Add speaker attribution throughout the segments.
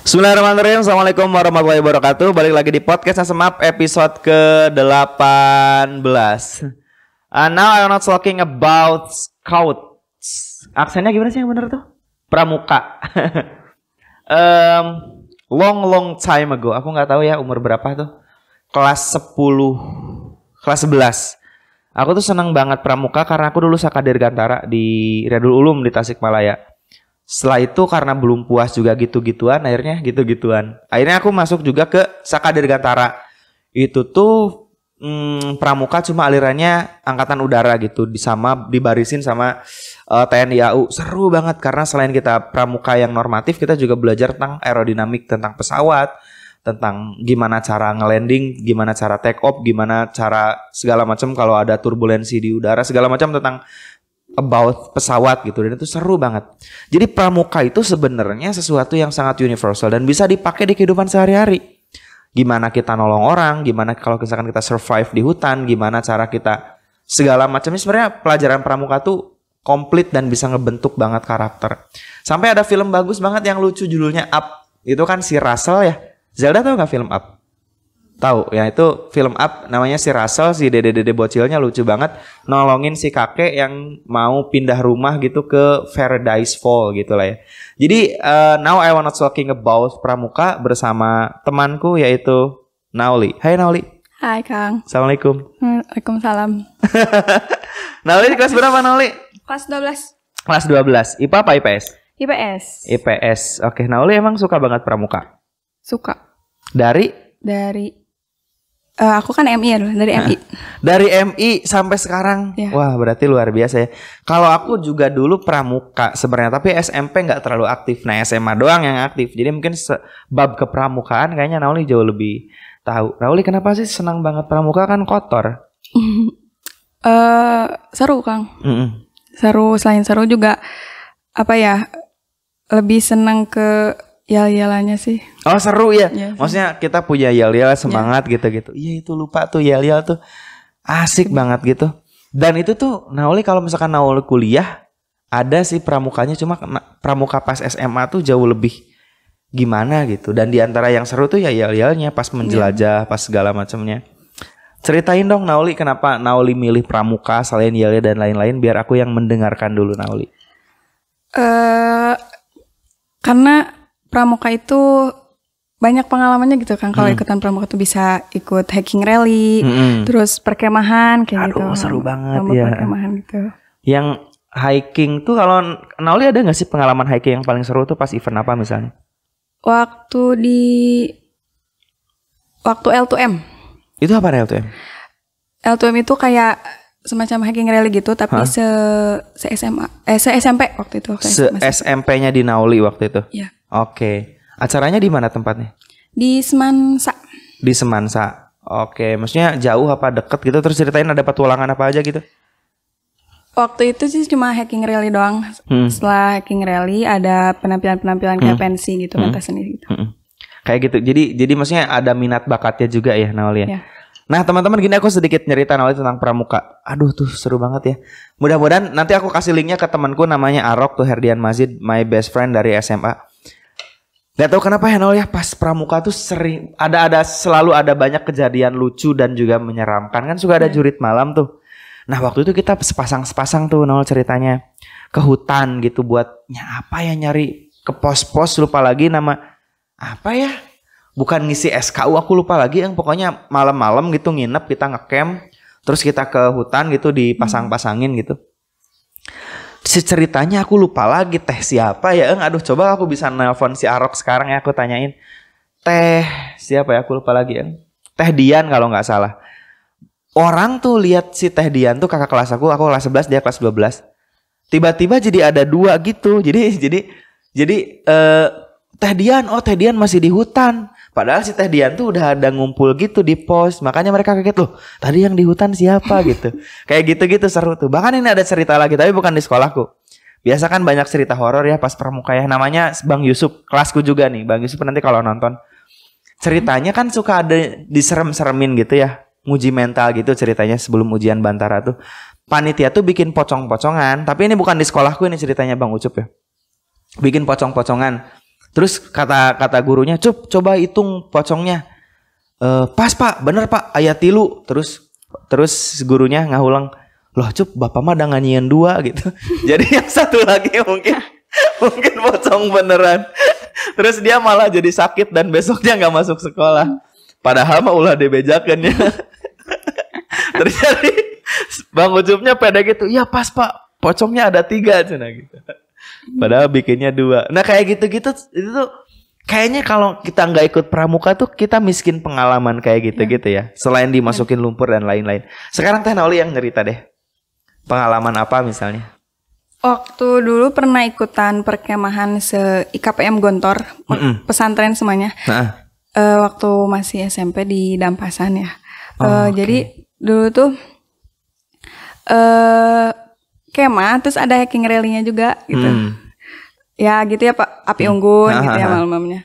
Speaker 1: Bismillahirrahmanirrahim Assalamualaikum warahmatullahi wabarakatuh Balik lagi di podcast Semap episode ke-18 uh, Now I'm not talking about scouts Aksennya gimana sih yang bener tuh? Pramuka um, Long long time ago Aku gak tahu ya umur berapa tuh Kelas 10 Kelas 11 Aku tuh seneng banget pramuka karena aku dulu sakadir Gantara di Redul Ulum di Tasikmalaya setelah itu karena belum puas juga gitu-gituan akhirnya gitu-gituan akhirnya aku masuk juga ke Saka Dirgantara itu tuh hmm, pramuka cuma alirannya angkatan udara gitu disama dibarisin sama uh, eh, TNI AU seru banget karena selain kita pramuka yang normatif kita juga belajar tentang aerodinamik tentang pesawat tentang gimana cara ngelanding gimana cara take off gimana cara segala macam kalau ada turbulensi di udara segala macam tentang about pesawat gitu dan itu seru banget. Jadi pramuka itu sebenarnya sesuatu yang sangat universal dan bisa dipakai di kehidupan sehari-hari. Gimana kita nolong orang, gimana kalau misalkan kita survive di hutan, gimana cara kita segala macamnya sebenarnya pelajaran pramuka tuh komplit dan bisa ngebentuk banget karakter. Sampai ada film bagus banget yang lucu judulnya Up. Itu kan si Russell ya. Zelda tahu nggak film Up? Tahu ya itu film up namanya si Russell si dede-dede bocilnya lucu banget nolongin si kakek yang mau pindah rumah gitu ke Paradise Fall gitu lah ya. Jadi uh, now I wanna talking about Pramuka bersama temanku yaitu Nauli. Hai Nauli.
Speaker 2: Hai Kang. Assalamualaikum. Waalaikumsalam.
Speaker 1: Nauli di kelas berapa Nauli?
Speaker 2: Kelas 12.
Speaker 1: Kelas 12. IPA apa IPS? IPS. IPS. Oke, Nauli emang suka banget Pramuka? Suka. Dari?
Speaker 2: Dari Uh, aku kan MI ya dari MI.
Speaker 1: Nah, dari
Speaker 2: MI sampai sekarang.
Speaker 1: Yeah. Wah, berarti luar biasa ya. Kalau aku juga dulu pramuka sebenarnya, tapi SMP nggak terlalu aktif. Nah, SMA doang yang aktif. Jadi mungkin bab kepramukaan kayaknya Nauli jauh lebih tahu. Nauli kenapa sih senang banget pramuka kan kotor?
Speaker 2: uh, seru, Kang. Mm -mm. Seru selain seru juga apa ya? Lebih senang ke yel-yelannya sih.
Speaker 1: Oh seru ya. ya Maksudnya kita punya yel-yel ya. semangat gitu gitu-gitu. Iya itu lupa tuh yel-yel tuh asik banget gitu. Dan itu tuh Nauli kalau misalkan Nauli kuliah ada sih pramukanya cuma pramuka pas SMA tuh jauh lebih gimana gitu. Dan diantara yang seru tuh ya yel-yelnya pas ya. menjelajah, yeah. pas segala macamnya. Ceritain dong Nauli kenapa Nauli milih pramuka selain yel, -yel dan lain-lain biar aku yang mendengarkan dulu Nauli.
Speaker 2: Eh uh, karena pramuka itu banyak pengalamannya gitu kan kalau hmm. ikutan pramuka tuh bisa ikut hiking rally, hmm. terus perkemahan kayak gitu. Aduh, gitu. seru banget ya. Perkemahan gitu.
Speaker 1: Yang hiking tuh kalau Nauli ada nggak sih pengalaman hiking yang paling seru tuh pas event apa misalnya?
Speaker 2: Waktu di waktu L2M.
Speaker 1: Itu apa L2M?
Speaker 2: L2M itu kayak semacam hiking rally gitu tapi Hah? se se SMA eh se SMP waktu itu. Se
Speaker 1: SMP-nya di Nauli waktu itu. Iya. Oke. Acaranya di mana tempatnya?
Speaker 2: Di Semansa.
Speaker 1: Di Semansa. Oke, maksudnya jauh apa deket gitu? Terus ceritain ada petualangan apa aja gitu?
Speaker 2: Waktu itu sih cuma hacking rally doang. Hmm. Setelah hacking rally ada penampilan-penampilan kayak hmm. pensi gitu, hmm. pentas seni gitu.
Speaker 1: Hmm. Kayak gitu. Jadi jadi maksudnya ada minat bakatnya juga ya Naulia. Ya. Nah teman-teman gini aku sedikit nyerita Naulia tentang pramuka. Aduh tuh seru banget ya. Mudah-mudahan nanti aku kasih linknya ke temanku namanya Arok tuh Herdian Mazid, my best friend dari SMA Gak tau kenapa ya Nol ya pas pramuka tuh sering ada ada selalu ada banyak kejadian lucu dan juga menyeramkan kan suka ada iya. jurit malam tuh. Nah waktu itu kita sepasang-sepasang tuh Nol ceritanya ke hutan gitu buat ya apa ya nyari ke pos-pos lupa lagi nama apa ya bukan ngisi SKU aku lupa lagi yang pokoknya malam-malam gitu nginep kita ngecamp terus kita ke hutan gitu dipasang-pasangin gitu ceritanya aku lupa lagi teh siapa ya eng aduh coba aku bisa nelpon si Arok sekarang ya aku tanyain teh siapa ya aku lupa lagi eng teh Dian kalau nggak salah orang tuh lihat si teh Dian tuh kakak kelas aku aku kelas 11 dia kelas 12 tiba-tiba jadi ada dua gitu jadi jadi jadi eh, teh Dian oh teh Dian masih di hutan Padahal si Teh Dian tuh udah ada ngumpul gitu di pos, makanya mereka kaget loh. Tadi yang di hutan siapa gitu. Kayak gitu-gitu seru tuh. Bahkan ini ada cerita lagi tapi bukan di sekolahku. Biasa kan banyak cerita horor ya pas pramuka ya. Namanya Bang Yusuf, kelasku juga nih. Bang Yusuf nanti kalau nonton. Ceritanya kan suka ada diserem-seremin gitu ya. Uji mental gitu ceritanya sebelum ujian Bantara tuh. Panitia tuh bikin pocong-pocongan, tapi ini bukan di sekolahku ini ceritanya Bang Ucup ya. Bikin pocong-pocongan Terus kata kata gurunya, "Cup, coba hitung pocongnya." E, pas, Pak. Bener, Pak. Ayat tilu. Terus terus gurunya ngahulang, "Loh, Cup, Bapak mah ada dua gitu." jadi yang satu lagi mungkin mungkin pocong beneran. Terus dia malah jadi sakit dan besoknya nggak masuk sekolah. Padahal mah ulah dibejakan ya. Terjadi Bang Ucupnya pede gitu, "Iya, pas, Pak. Pocongnya ada tiga cina gitu. Padahal bikinnya dua. Nah kayak gitu-gitu itu tuh kayaknya kalau kita nggak ikut pramuka tuh kita miskin pengalaman kayak gitu-gitu ya. Selain dimasukin iya. lumpur dan lain-lain. Sekarang Teh Noli yang cerita deh. Pengalaman apa misalnya?
Speaker 2: Waktu dulu pernah ikutan perkemahan se IKPM Gontor, mm -mm. pesantren semuanya. Nah. Uh, waktu masih SMP di Dampasan ya. Eh, oh, uh, okay. Jadi dulu tuh uh, kemah terus ada hiking rally-nya juga gitu. Hmm. Ya gitu ya Pak, api hmm. unggun ah, gitu ya ah, ah. malam-malamnya.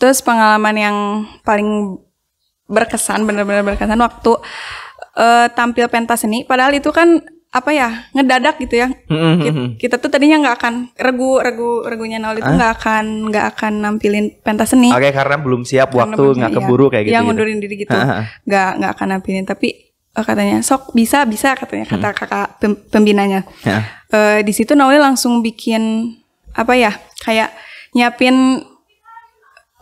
Speaker 2: Terus pengalaman yang paling berkesan benar-benar berkesan waktu uh, tampil pentas seni padahal itu kan apa ya ngedadak gitu ya hmm, hmm, kita, kita tuh tadinya nggak akan regu regu regunya nol itu ah. nggak akan nggak akan nampilin pentas seni oke okay,
Speaker 1: karena belum siap karena waktu nggak keburu ya, kayak gitu yang gitu. diri gitu
Speaker 2: nggak nggak akan nampilin tapi Eh, katanya sok bisa bisa katanya kata hmm. kakak pembinanya yeah. Ya. uh, di situ Nauli langsung bikin apa ya kayak nyiapin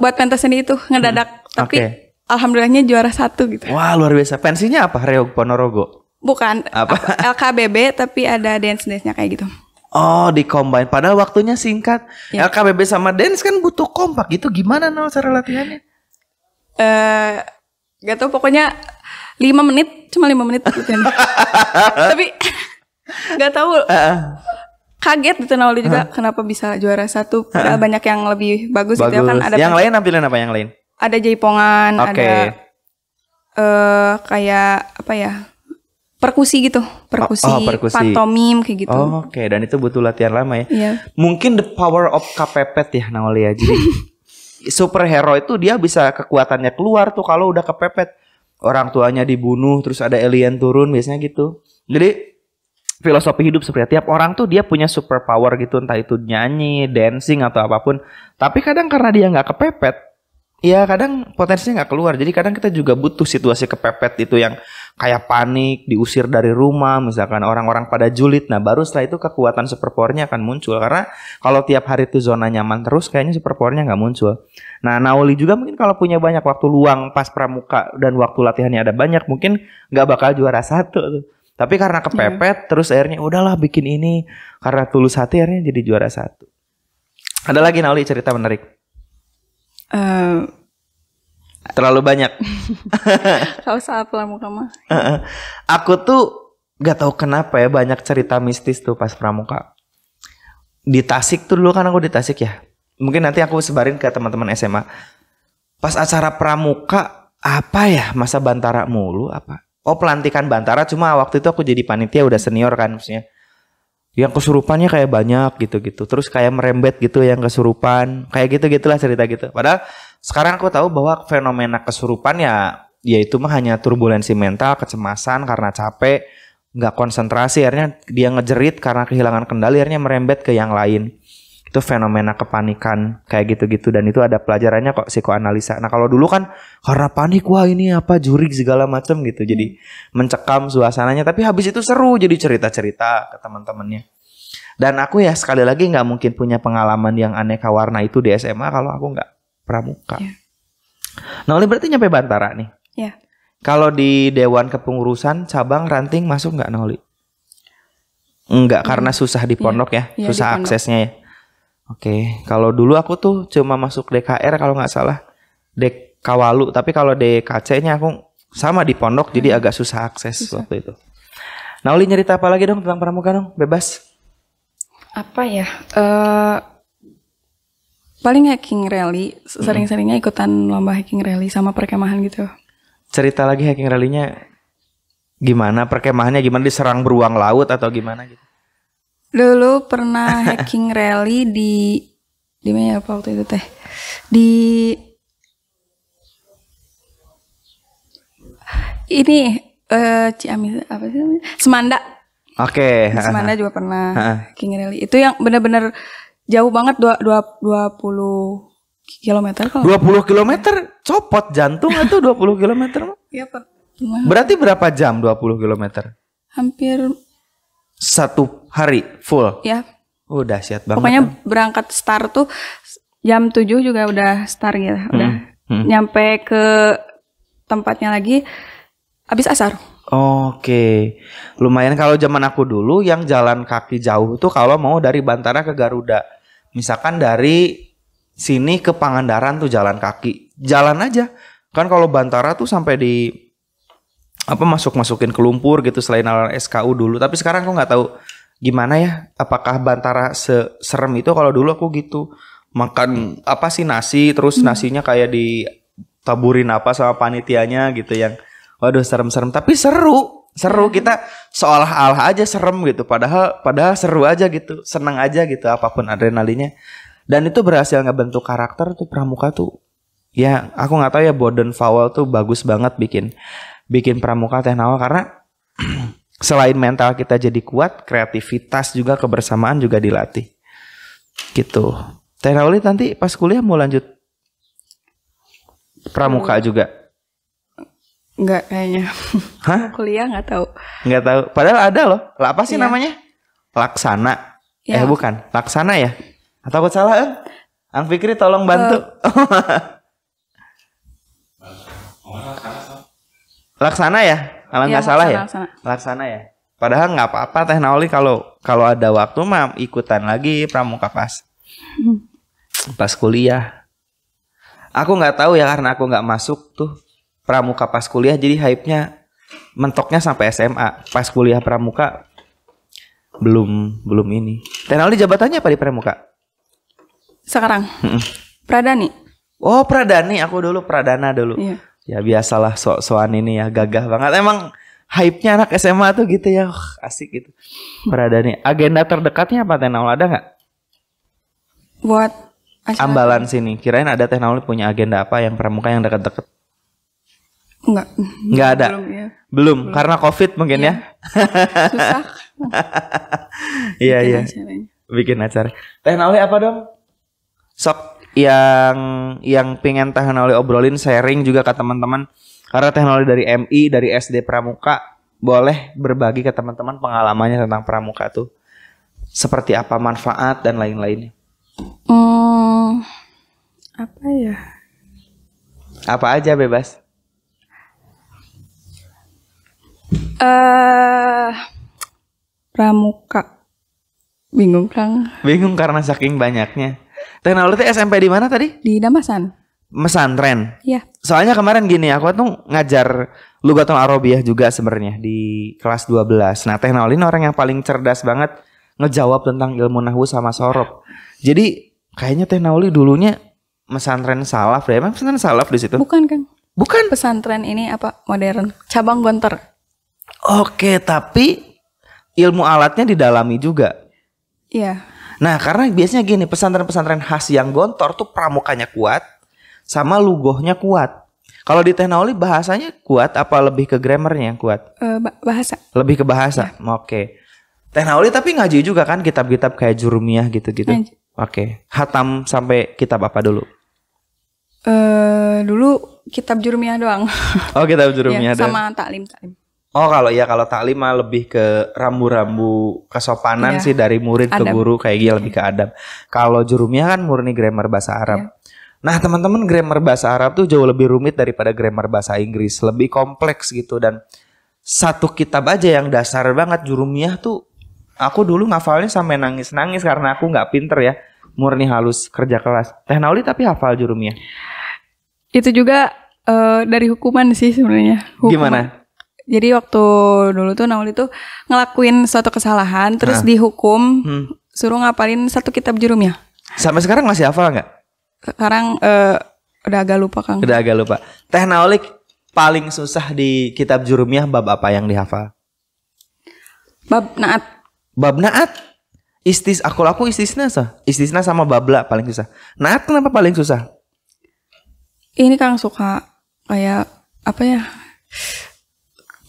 Speaker 2: buat pentas seni itu ngedadak hmm. tapi alhamdulillahnya juara satu
Speaker 1: gitu wah luar biasa pensinya apa Reog Ponorogo
Speaker 2: bukan apa LKBB tapi ada dance dance nya kayak gitu
Speaker 1: Oh, di combine. Padahal waktunya singkat. Ya. LKBB sama dance kan butuh kompak gitu. Gimana nol cara latihannya?
Speaker 2: Eh, uh, gak tau. Pokoknya lima menit cuma lima menit gitu kan. tapi nggak tahu uh, kaget gitu Nauli juga kenapa bisa juara satu uh, banyak yang lebih bagus, gitu ya kan. bagus. gitu kan ada yang lain
Speaker 1: nampilin apa yang lain
Speaker 2: ada jaipongan okay. ada uh, kayak apa ya perkusi gitu, perkusi, oh, oh, perkusi. pantomim kayak gitu. Oh,
Speaker 1: Oke, okay. dan itu butuh latihan lama ya. Yeah. Mungkin the power of kepepet ya ya Jadi superhero itu dia bisa kekuatannya keluar tuh kalau udah kepepet orang tuanya dibunuh terus ada alien turun biasanya gitu jadi filosofi hidup seperti tiap orang tuh dia punya superpower gitu entah itu nyanyi dancing atau apapun tapi kadang karena dia nggak kepepet ya kadang potensinya nggak keluar jadi kadang kita juga butuh situasi kepepet itu yang kayak panik diusir dari rumah misalkan orang-orang pada julid nah baru setelah itu kekuatan superpowernya akan muncul karena kalau tiap hari itu zona nyaman terus kayaknya superpowernya nggak muncul Nah, Naoli juga mungkin kalau punya banyak waktu luang pas pramuka dan waktu latihannya ada banyak, mungkin nggak bakal juara satu. Tapi karena kepepet, yeah. Hmm. terus akhirnya udahlah bikin ini karena tulus hati akhirnya jadi juara satu. Ada lagi Naoli cerita menarik? Uh, Terlalu banyak.
Speaker 2: Kau saat pramuka mah.
Speaker 1: Aku tuh gak tahu kenapa ya banyak cerita mistis tuh pas pramuka. Di Tasik tuh dulu kan aku di Tasik ya mungkin nanti aku sebarin ke teman-teman SMA. Pas acara pramuka apa ya masa Bantara mulu apa? Oh pelantikan Bantara cuma waktu itu aku jadi panitia udah senior kan maksudnya. Yang kesurupannya kayak banyak gitu-gitu. Terus kayak merembet gitu ya, yang kesurupan. Kayak gitu-gitulah cerita gitu. Padahal sekarang aku tahu bahwa fenomena kesurupan ya yaitu mah hanya turbulensi mental, kecemasan karena capek, nggak konsentrasi akhirnya dia ngejerit karena kehilangan kendali akhirnya merembet ke yang lain itu fenomena kepanikan kayak gitu-gitu dan itu ada pelajarannya kok psikoanalisa. Nah kalau dulu kan karena panik wah ini apa jurig segala macam gitu jadi hmm. mencekam suasananya tapi habis itu seru jadi cerita-cerita ke teman-temannya. Dan aku ya sekali lagi nggak mungkin punya pengalaman yang aneka warna itu di SMA kalau aku nggak pramuka. Yeah. Nah oleh berarti nyampe Bantara nih. Yeah. Kalau di Dewan Kepengurusan cabang ranting masuk nggak Noli? Enggak, hmm. karena susah di iya. pondok ya, ya susah aksesnya ya. Oke, kalau dulu aku tuh cuma masuk DKR kalau nggak salah, Dek Kawalu. Tapi kalau DKC-nya aku sama di pondok, hmm. jadi agak susah akses susah. waktu itu. Nah, Uli nyerita apa lagi dong tentang pramuka dong? Bebas.
Speaker 2: Apa ya? Uh, paling hacking rally, sering-seringnya hmm. ikutan lomba hacking rally sama perkemahan gitu.
Speaker 1: Cerita lagi hacking rally-nya gimana? Perkemahannya gimana? Diserang beruang laut atau gimana gitu?
Speaker 2: Dulu pernah hacking rally di di mana apa ya waktu itu teh? Di ini uh, Ciamis apa sih namanya? Semanda.
Speaker 1: Oke. Okay. Semanda juga pernah
Speaker 2: hacking rally. Itu yang benar-benar jauh banget dua dua dua puluh kilometer kalau. Dua puluh
Speaker 1: kilometer copot jantung atau dua puluh kilometer?
Speaker 2: Iya Pak. Berarti
Speaker 1: berapa jam 20 kilometer? Hampir satu hari full. Ya. Oh, siap banget. Pokoknya kan?
Speaker 2: berangkat start tuh jam 7 juga udah start gitu, hmm. udah hmm. nyampe ke tempatnya lagi habis asar.
Speaker 1: Oke. Okay. Lumayan kalau zaman aku dulu yang jalan kaki jauh tuh kalau mau dari Bantara ke Garuda. Misalkan dari sini ke Pangandaran tuh jalan kaki. Jalan aja. Kan kalau Bantara tuh sampai di apa masuk masukin ke lumpur gitu selain alat SKU dulu tapi sekarang aku nggak tahu gimana ya apakah Bantara se serem itu kalau dulu aku gitu makan apa sih nasi terus hmm. nasinya kayak taburin apa sama panitianya gitu yang waduh serem-serem tapi seru seru hmm. kita seolah-olah aja serem gitu padahal padahal seru aja gitu senang aja gitu apapun adrenalinnya dan itu berhasil ngebentuk karakter tuh pramuka tuh ya aku nggak tahu ya Borden fowl tuh bagus banget bikin bikin pramuka teh nawa karena selain mental kita jadi kuat, kreativitas juga kebersamaan juga dilatih. Gitu. Teh Rauli nanti pas kuliah mau lanjut pramuka hmm. juga.
Speaker 2: Enggak kayaknya. Hah? Kuliah nggak tahu.
Speaker 1: Nggak tahu. Padahal ada loh. Lah apa sih iya. namanya? Laksana. Ya. Eh bukan, laksana ya? Atau aku salah? Eh? Ang Fikri tolong bantu. Uh. Laksana ya? Kalau iya, nggak ya, salah laksana, ya? Laksana. laksana ya. Padahal nggak apa-apa Teh Naoli kalau kalau ada waktu mah ikutan lagi pramuka pas hmm. pas kuliah. Aku nggak tahu ya karena aku nggak masuk tuh pramuka pas kuliah jadi hype-nya mentoknya sampai SMA. Pas kuliah pramuka belum belum ini. Teh Naoli jabatannya apa di pramuka? Sekarang. Pradani. Oh, Pradani, aku dulu Pradana dulu. Iya ya biasalah sok-sokan ini ya gagah banget emang hype-nya anak SMA tuh gitu ya oh, asik gitu berada nih agenda terdekatnya apa Tenau ada nggak buat ambalan sini kirain ada Tenau punya agenda apa yang pramuka yang dekat-dekat Enggak. Enggak ada. Belum, ya. belum, belum. karena Covid mungkin ya. ya. Susah. Iya, iya. Bikin acara. Teh apa dong? Sok yang yang pengen teknologi obrolin sharing juga ke teman-teman karena teknologi dari MI dari SD Pramuka boleh berbagi ke teman-teman pengalamannya tentang Pramuka tuh seperti apa manfaat dan lain-lainnya.
Speaker 2: Hmm, apa ya?
Speaker 1: Apa aja bebas.
Speaker 2: Eh uh, Pramuka bingung kang.
Speaker 1: Bingung karena saking banyaknya. Teknologi itu SMP
Speaker 2: di mana tadi? Di Damasan.
Speaker 1: Mesantren. Iya. Soalnya kemarin gini, aku tuh ngajar lugatul Arabiah juga sebenarnya di kelas 12. Nah, teknologi ini orang yang paling cerdas banget ngejawab tentang ilmu nahwu sama sorop. Jadi kayaknya teknologi dulunya mesantren salaf deh. Emang pesantren salaf di situ? Bukan, Kang.
Speaker 2: Bukan. Pesantren ini apa? Modern. Cabang gonter.
Speaker 1: Oke, tapi ilmu alatnya didalami juga. Iya. Nah, karena biasanya gini, pesantren-pesantren khas yang gontor tuh pramukanya kuat sama lugohnya kuat. Kalau di teknologi bahasanya kuat apa lebih ke grammarnya yang kuat?
Speaker 2: Uh, bahasa.
Speaker 1: Lebih ke bahasa. Ya. Oke. Okay. Teknologi tapi ngaji juga kan kitab-kitab kayak Jurumiyah gitu-gitu. Oke. Okay. Hatam sampai kitab apa dulu?
Speaker 2: Eh, dulu kitab Jurumiyah doang.
Speaker 1: Oh, kitab iya, Jurumiyah. ya, sama
Speaker 2: taklim taklim.
Speaker 1: Oh kalau ya kalau taklim mah lebih ke rambu-rambu kesopanan ya. sih dari murid adab. ke guru kayak gitu ya. lebih ke adab. Kalau jurumiah kan murni grammar bahasa Arab. Ya. Nah teman-teman grammar bahasa Arab tuh jauh lebih rumit daripada grammar bahasa Inggris, lebih kompleks gitu dan satu kitab aja yang dasar banget jurumiah tuh aku dulu ngafalnya sampai nangis-nangis karena aku nggak pinter ya murni halus kerja kelas. Teh nauli tapi hafal jurumiah.
Speaker 2: Itu juga uh, dari hukuman sih sebenarnya. Gimana? Jadi waktu dulu tuh Nauli tuh ngelakuin suatu kesalahan terus nah. dihukum hmm. suruh ngapalin satu kitab jurumnya.
Speaker 1: Sampai sekarang masih hafal nggak?
Speaker 2: Sekarang uh, udah agak lupa Kang. Udah
Speaker 1: agak lupa. Teh Nauli paling susah di kitab jurumnya bab apa yang dihafal? Bab naat. Bab naat. Istis aku laku istisna sah. Istisna sama babla paling susah. Naat kenapa paling susah?
Speaker 2: Ini Kang suka kayak apa ya?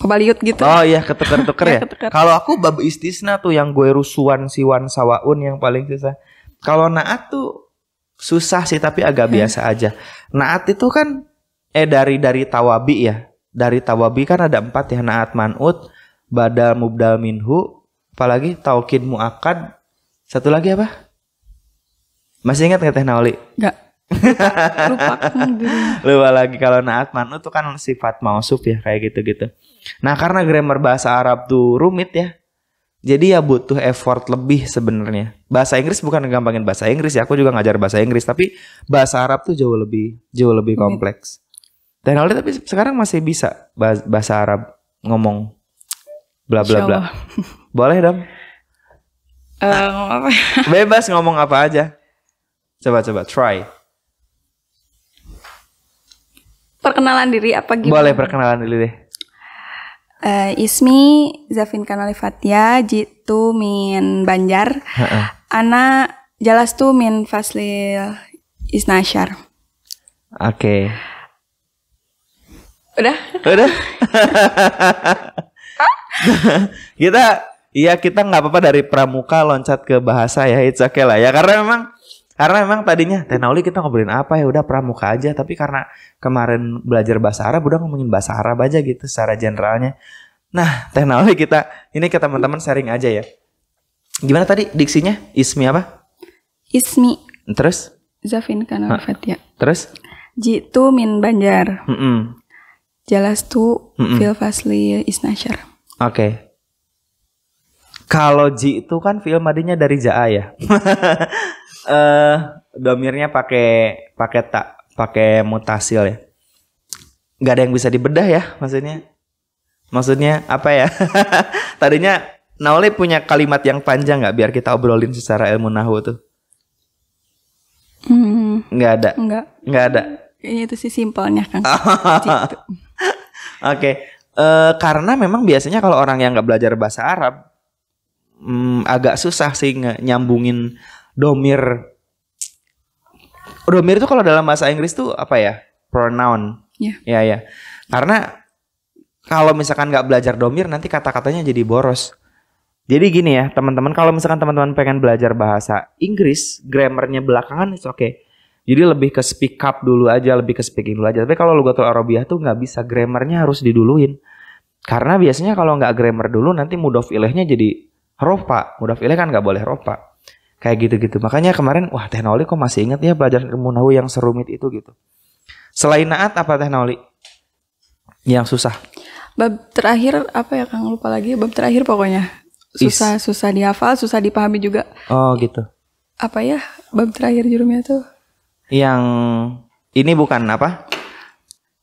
Speaker 1: kebaliut gitu. Oh iya ketuker-tuker iya, ya. Kalau aku bab istisna tuh yang gue rusuan siwan sawaun yang paling susah. Kalau naat tuh susah sih tapi agak hmm. biasa aja. Naat itu kan eh dari dari tawabi ya. Dari tawabi kan ada empat ya naat manut, badal mubdal minhu, apalagi taukid muakad. Satu lagi apa? Masih ingat nggak Teh Nauli? Enggak lupa lupa lagi kalau manu tuh kan sifat mausuf ya kayak gitu-gitu nah karena grammar bahasa Arab tuh rumit ya jadi ya butuh effort lebih sebenarnya bahasa Inggris bukan gampangin bahasa Inggris ya aku juga ngajar bahasa Inggris tapi bahasa Arab tuh jauh lebih jauh lebih kompleks dan oleh tapi sekarang masih bisa bahasa Arab ngomong bla bla bla boleh dong uh, bebas ngomong apa aja coba coba try
Speaker 2: perkenalan diri apa gimana? Boleh
Speaker 1: perkenalan diri deh.
Speaker 2: Uh, ismi Zafin Kanali Fatia, jitu min Banjar. Ana jelas tuh min Faslil Isnashar. Oke. Okay. Udah? Udah.
Speaker 1: kita Iya kita nggak apa-apa dari pramuka loncat ke bahasa ya it's okay lah ya karena memang karena emang tadinya tenauli kita ngobrolin apa ya udah pramuka aja tapi karena kemarin belajar bahasa Arab udah ngomongin bahasa Arab aja gitu secara generalnya. Nah, tenauli kita ini ke teman-teman sharing aja ya. Gimana tadi diksinya? Ismi apa? Ismi. Terus?
Speaker 2: Zafin Kanal ya Terus? Jitu min Banjar. Mm -mm. Jelas tuh mm -mm. fil fasli isnasyar.
Speaker 1: Oke. Okay. Kalau Ji itu kan film madinya dari Jaa ya. eh domirnya pakai pakai tak pakai mutasil ya. Gak ada yang bisa dibedah ya maksudnya. Maksudnya apa ya? Tadinya Naole punya kalimat yang panjang nggak biar kita obrolin secara ilmu nahu tuh? Hmm. Nggak ada. Nggak. Nggak ada.
Speaker 2: Itu sih simpelnya kan.
Speaker 1: Gitu. Oke. Okay. Uh, eh, karena memang biasanya kalau orang yang nggak belajar bahasa Arab um, agak susah sih nyambungin domir oh, domir itu kalau dalam bahasa Inggris tuh apa ya pronoun ya yeah. ya, yeah. karena kalau misalkan nggak belajar domir nanti kata-katanya jadi boros jadi gini ya teman-teman kalau misalkan teman-teman pengen belajar bahasa Inggris grammarnya belakangan itu oke okay. jadi lebih ke speak up dulu aja lebih ke speaking dulu aja tapi kalau lu tahu arabiah tuh nggak bisa grammarnya harus diduluin karena biasanya kalau nggak grammar dulu nanti mudof ilahnya jadi ropa mudof ilah kan nggak boleh ropa kayak gitu-gitu. Makanya kemarin wah teknologi kok masih ingat ya belajar ilmu nahu yang serumit itu gitu. Selain naat apa teknologi yang susah?
Speaker 2: Bab terakhir apa ya Kang lupa lagi bab terakhir pokoknya. Susah Is. susah dihafal, susah dipahami juga. Oh gitu. Apa ya bab terakhir jurumnya tuh?
Speaker 1: Yang ini bukan apa?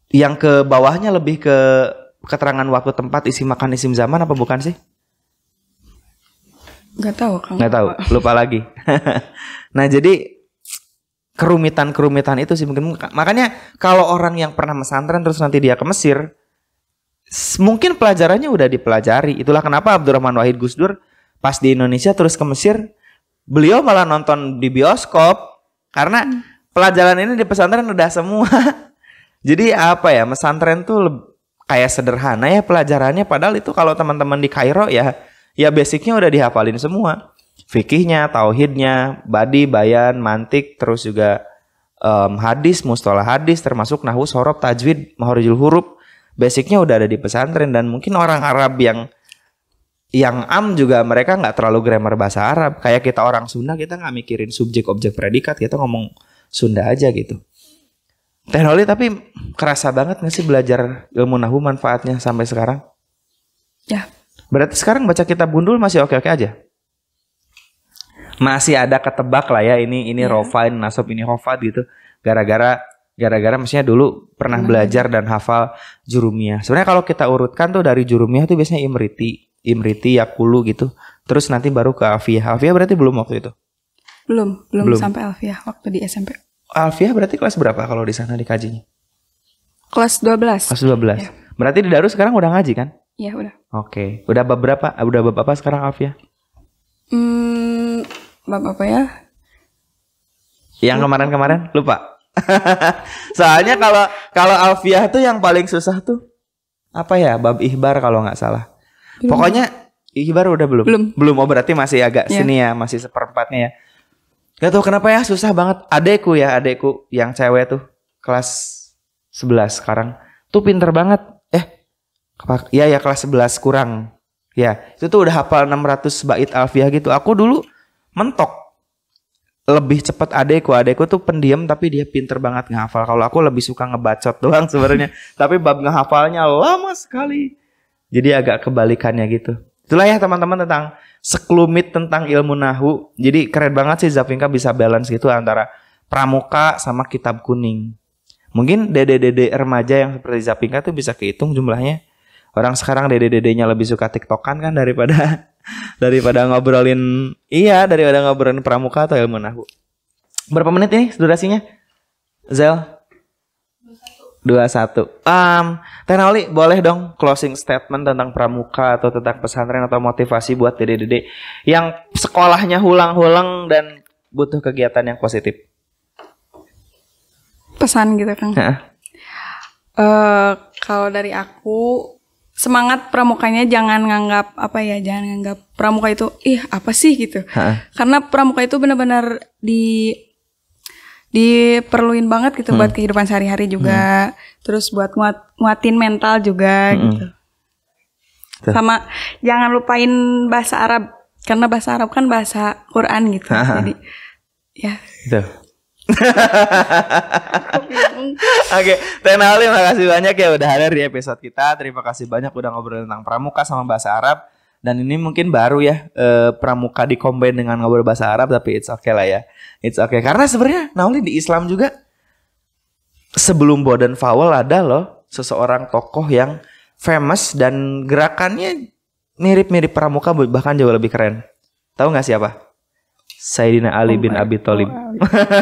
Speaker 1: Yang ke bawahnya lebih ke keterangan waktu tempat isi makan isim zaman apa bukan sih? Gak
Speaker 2: tahu kan Gak tahu, lupa
Speaker 1: lagi. nah, jadi kerumitan-kerumitan itu sih mungkin makanya kalau orang yang pernah pesantren terus nanti dia ke Mesir mungkin pelajarannya udah dipelajari. Itulah kenapa Abdurrahman Wahid Gusdur pas di Indonesia terus ke Mesir, beliau malah nonton di bioskop karena hmm. pelajaran ini di pesantren udah semua. Jadi apa ya, pesantren tuh kayak sederhana ya pelajarannya padahal itu kalau teman-teman di Kairo ya ya basicnya udah dihafalin semua. Fikihnya, tauhidnya, badi, bayan, mantik, terus juga um, hadis, mustola hadis, termasuk nahu, sorob, tajwid, mahorijul huruf. Basicnya udah ada di pesantren dan mungkin orang Arab yang yang am juga mereka nggak terlalu grammar bahasa Arab. Kayak kita orang Sunda kita nggak mikirin subjek, objek, predikat, kita ngomong Sunda aja gitu. Teknologi tapi kerasa banget nggak sih belajar ilmu nahu manfaatnya sampai sekarang? Ya, Berarti sekarang baca kitab gundul masih oke-oke aja? Masih ada ketebak lah ya ini ini yeah. Rofain, Nasab ini Hofad gitu. Gara-gara gara-gara maksudnya dulu pernah iya. belajar dan hafal Jurumiyah. Sebenarnya kalau kita urutkan tuh dari Jurumiyah tuh biasanya Imriti, Imriti, Yakulu gitu. Terus nanti baru ke Alfiah. Alfiah berarti belum waktu itu.
Speaker 2: Belum, belum, belum. sampai Alfiah waktu di SMP.
Speaker 1: Alfiah berarti kelas berapa kalau di sana dikajinya?
Speaker 2: Kelas 12. Kelas
Speaker 1: 12. Ya. Berarti di Daru sekarang udah ngaji kan? Iya udah. Oke, okay. udah beberapa? Eh, udah bab apa sekarang Alfia? Ya?
Speaker 2: Hmm, bab apa ya?
Speaker 1: Yang kemarin-kemarin lupa. Soalnya kalau kalau Alfia tuh yang paling susah tuh apa ya? Bab ihbar kalau nggak salah. Belum. Pokoknya ihbar udah belum. Belum. Belum. Oh berarti masih agak ya. sini ya, masih seperempatnya ya. Gak tau kenapa ya susah banget. Adekku ya, adekku yang cewek tuh kelas 11 sekarang tuh pinter banget Iya ya kelas 11 kurang. Ya, itu tuh udah hafal 600 bait alfiah gitu. Aku dulu mentok. Lebih cepat adekku. Adekku tuh pendiam tapi dia pinter banget ngehafal. Kalau aku lebih suka ngebacot doang sebenarnya. tapi bab ngehafalnya lama sekali. Jadi agak kebalikannya gitu. Itulah ya teman-teman tentang sekelumit tentang ilmu nahu. Jadi keren banget sih Zafinka bisa balance gitu antara pramuka sama kitab kuning. Mungkin dede-dede remaja yang seperti Zafinka tuh bisa kehitung jumlahnya Orang sekarang dede-dedenya lebih suka tiktokan kan daripada daripada ngobrolin iya daripada ngobrolin pramuka atau ilmu nahu. Berapa menit ini durasinya? Zel? Dua satu. Um, Tenali boleh dong closing statement tentang pramuka atau tentang pesantren atau motivasi buat dede-dede yang sekolahnya hulang-hulang dan butuh kegiatan yang positif.
Speaker 2: Pesan gitu, kan? Uh, kalau dari aku semangat pramukanya jangan nganggap apa ya jangan nganggap pramuka itu ih apa sih gitu ha? karena pramuka itu benar-benar di diperluin banget gitu hmm. buat kehidupan sehari-hari juga hmm. terus buat nguat nguatin mental juga hmm. gitu Tuh. sama jangan lupain bahasa Arab karena bahasa Arab kan bahasa Quran gitu ha? jadi ya Tuh.
Speaker 1: Oke, Teh Ali makasih banyak ya udah hadir di episode kita. Terima kasih banyak udah ngobrol tentang pramuka sama bahasa Arab. Dan ini mungkin baru ya eh, pramuka dikombin dengan ngobrol bahasa Arab tapi it's okay lah ya. It's okay karena sebenarnya Nauli di Islam juga sebelum Bodan Fawal ada loh seseorang tokoh yang famous dan gerakannya mirip-mirip pramuka bahkan jauh lebih keren. Tahu nggak siapa? Sayyidina Ali oh bin Abi Thalib.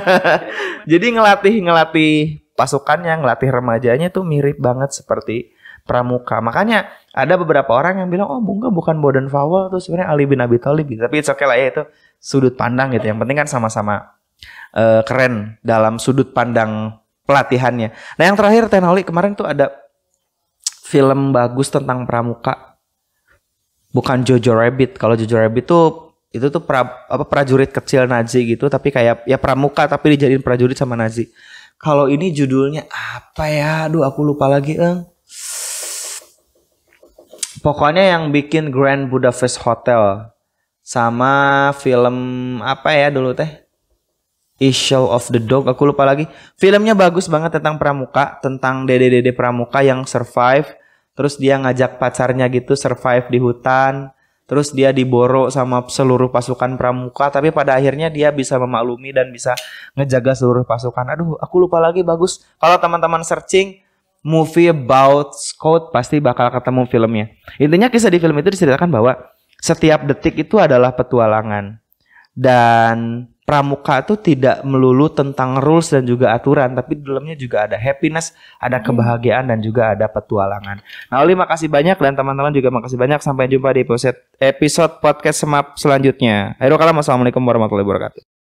Speaker 1: Jadi ngelatih ngelatih pasukannya, ngelatih remajanya tuh mirip banget seperti Pramuka. Makanya ada beberapa orang yang bilang, oh Bunga bukan Boden Fawal tuh sebenarnya Ali bin Abi Thalib gitu. Tapi it's okay lah ya itu sudut pandang gitu. Yang penting kan sama-sama uh, keren dalam sudut pandang pelatihannya. Nah yang terakhir Tenoli kemarin tuh ada film bagus tentang Pramuka. Bukan Jojo Rabbit. Kalau Jojo Rabbit tuh itu tuh pra, apa prajurit kecil Nazi gitu tapi kayak ya pramuka tapi dijadiin prajurit sama Nazi. Kalau ini judulnya apa ya? Aduh aku lupa lagi, Eng. Pokoknya yang bikin Grand Budapest Hotel sama film apa ya dulu teh? Show of the Dog, aku lupa lagi. Filmnya bagus banget tentang pramuka, tentang dede-dede pramuka yang survive. Terus dia ngajak pacarnya gitu survive di hutan terus dia diboro sama seluruh pasukan pramuka tapi pada akhirnya dia bisa memaklumi dan bisa ngejaga seluruh pasukan aduh aku lupa lagi bagus kalau teman-teman searching movie about Scott pasti bakal ketemu filmnya intinya kisah di film itu diceritakan bahwa setiap detik itu adalah petualangan dan pramuka itu tidak melulu tentang rules dan juga aturan, tapi di dalamnya juga ada happiness, ada hmm. kebahagiaan dan juga ada petualangan. Nah, Oli makasih banyak dan teman-teman juga makasih banyak. Sampai jumpa di episode, episode podcast semap selanjutnya. Akhirul kalau Assalamualaikum warahmatullahi wabarakatuh.